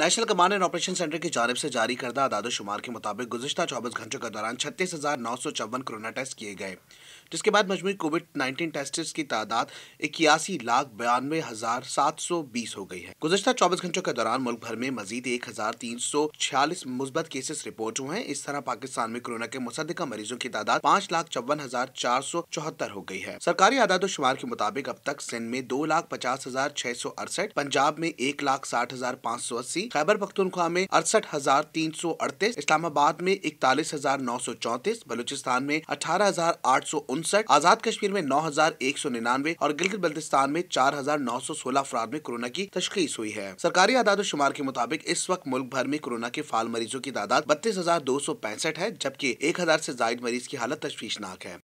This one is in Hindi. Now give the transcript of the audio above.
national command and operation centre की जानब से जारी करदा अदाद शुमार के मुताबिक गुजशत चौबीस घंटों के दौरान छत्तीस हज़ार नौ सौ चौवन कोरोना टेस्ट किए गए जिसके बाद मजमू कोविड नाइन्टीन टेस्ट की तादाद इक्यासी लाख बयानवे हज़ार सात सौ बीस हो गई है गुजशत चौबीस घंटों के दौरान मुल्क भर में मजीद एक हज़ार तीन सौ छियालीस मुस्बत केसेस रिपोर्ट हुए हैं इस तरह पाकिस्तान में कोरोना के मुसदा मरीजों की तादाद पाँच लाख चौवन हज़ार चार सौ चौहत्तर हो गई है सरकारी आदाद शुमार के मुताबिक अब तक सिंध में दो लाख पचास हज़ार छह सौ अड़सठ पंजाब में एक लाख साठ हज़ार पाँच सौ अस्सी खैबर पख्तनख्वा में अड़सठ हजार तीन सौ अड़तीस इस्लामाबाद में इकतालीस हजार नौ सौ चौंतीस बलूचिस्तान में अठारह हजार आठ सौ उनसठ आजाद कश्मीर में नौ हजार एक सौ निन्यानवे और गिलगित बल्तिस्तान में चार हजार नौ सौ सोलह अफराद में कोरोना की तशखीस हुई है सरकारी आदाद शुमार के मुताबिक इस वक्त मुल्क भर में कोरोना के फाल मरीजों की तादाद बत्तीस हजार दो सौ पैंसठ है जबकि एक हजार ऐसी जायद मरीज की हालत तशवीशनाक है